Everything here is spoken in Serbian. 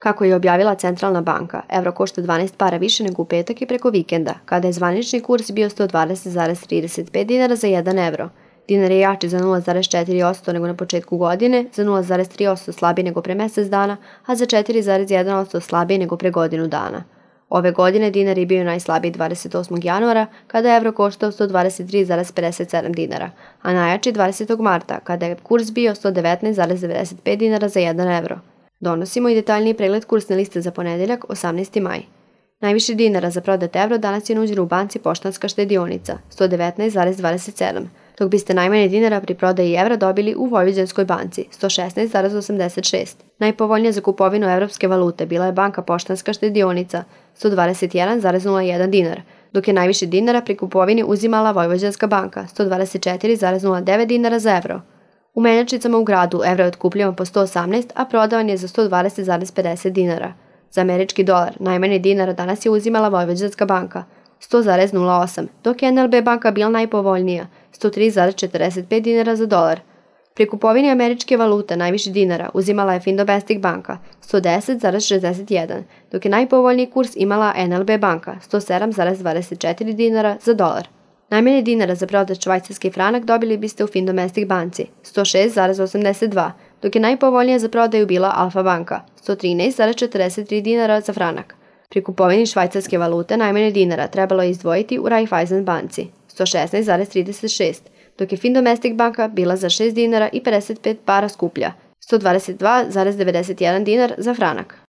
Kako je objavila Centralna banka, evro košta 12 para više nego u petak i preko vikenda, kada je zvanični kurs bio 120,35 dinara za 1 evro. Dinar je jači za 0,4% nego na početku godine, za 0,3% slabiji nego pre mesec dana, a za 4,1% slabiji nego pre godinu dana. Ove godine dinar je bio najslabiji 28. januara, kada je evro koštao 123,57 dinara, a najjači 20. marta, kada je kurs bio 119,95 dinara za 1 evro. Donosimo i detaljniji pregled kursne liste za ponedeljak, 18. maj. Najviše dinara za prodat evro danas je nuđeno u banci Poštanska štedionica, 119,27, dok biste najmanje dinara pri prodaji evra dobili u Vojvođanskoj banci, 116,86. Najpovoljnija za kupovinu evropske valute bila je banka Poštanska štedionica, 121,01 dinar, dok je najviše dinara pri kupovini uzimala Vojvođanska banka, 124,09 dinara za evro. U menjačnicama u gradu evro je otkupljivan po 118, a prodavan je za 120,50 dinara. Za američki dolar najmanje dinara danas je uzimala Vojvođanska banka, 100,08, dok je NLB banka bila najpovoljnija, 103,45 dinara za dolar. Pri kupovini američke valute najviše dinara uzimala je Findobestic banka 110,61, dok je najpovoljniji kurs imala NLB banka 107,24 dinara za dolar. Najmanje dinara za prodaj švajcarski franak dobili biste u Findomestic banci 106,82, dok je najpovoljnija za prodaju bila Alfa banka 113,43 dinara za franak. Pri kupovini švajcarske valute najmanje dinara trebalo je izdvojiti u Raiffeisen banci 116,36, dok je Findomestic banka bila za 6 dinara i 55 para skuplja 122,91 dinar za franak.